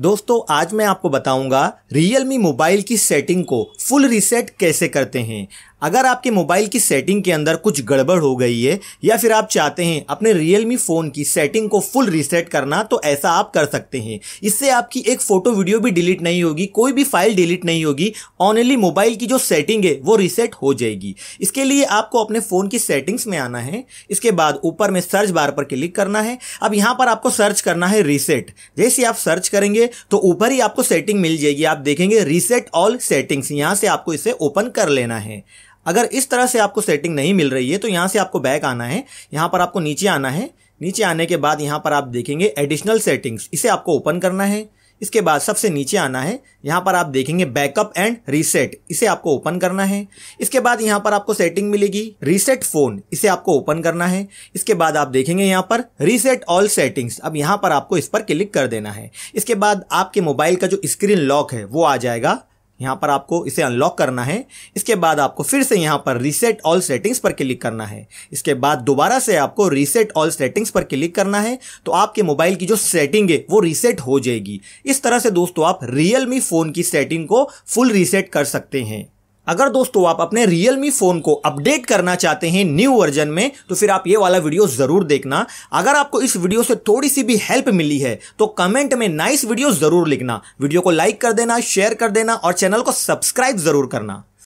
दोस्तों आज मैं आपको बताऊंगा रियलमी मोबाइल की सेटिंग को फुल रीसेट कैसे करते हैं अगर आपके मोबाइल की सेटिंग के अंदर कुछ गड़बड़ हो गई है या फिर आप चाहते हैं अपने रियलमी फ़ोन की सेटिंग को फुल रीसेट करना तो ऐसा आप कर सकते हैं इससे आपकी एक फ़ोटो वीडियो भी डिलीट नहीं होगी कोई भी फाइल डिलीट नहीं होगी ऑनली मोबाइल की जो सेटिंग है वो रीसेट हो जाएगी इसके लिए आपको अपने फ़ोन की सेटिंग्स में आना है इसके बाद ऊपर में सर्च बार पर क्लिक करना है अब यहाँ पर आपको सर्च करना है रीसेट जैसे आप सर्च करेंगे तो ऊपर ही आपको सेटिंग मिल जाएगी आप देखेंगे रीसेट ऑल सेटिंग्स यहाँ से आपको इसे ओपन कर लेना है अगर इस तरह से आपको सेटिंग नहीं मिल रही है तो यहाँ से आपको बैक आना है यहाँ पर आपको नीचे आना है नीचे आने के बाद यहाँ पर आप देखेंगे एडिशनल सेटिंग्स इसे आपको ओपन करना है इसके बाद सबसे नीचे आना है यहाँ पर आप देखेंगे बैकअप एंड रीसेट इसे आपको ओपन करना है इसके बाद यहाँ पर आपको सेटिंग मिलेगी रीसेट फोन इसे आपको ओपन करना है इसके बाद आप देखेंगे यहाँ पर रीसेट ऑल सेटिंग्स अब यहाँ पर आपको इस पर क्लिक कर देना है इसके बाद आपके मोबाइल का जो स्क्रीन लॉक है वो आ जाएगा यहाँ पर आपको इसे अनलॉक करना है इसके बाद आपको फिर से यहाँ पर रीसेट ऑल सेटिंग्स पर क्लिक करना है इसके बाद दोबारा से आपको रीसेट ऑल सेटिंग्स पर क्लिक करना है तो आपके मोबाइल की जो सेटिंग है वो रीसेट हो जाएगी इस तरह से दोस्तों आप रियलमी फ़ोन की सेटिंग को फुल रीसेट कर सकते हैं अगर दोस्तों आप अपने रियल मी फ़ोन को अपडेट करना चाहते हैं न्यू वर्जन में तो फिर आप ये वाला वीडियो ज़रूर देखना अगर आपको इस वीडियो से थोड़ी सी भी हेल्प मिली है तो कमेंट में नाइस वीडियो ज़रूर लिखना वीडियो को लाइक कर देना शेयर कर देना और चैनल को सब्सक्राइब ज़रूर करना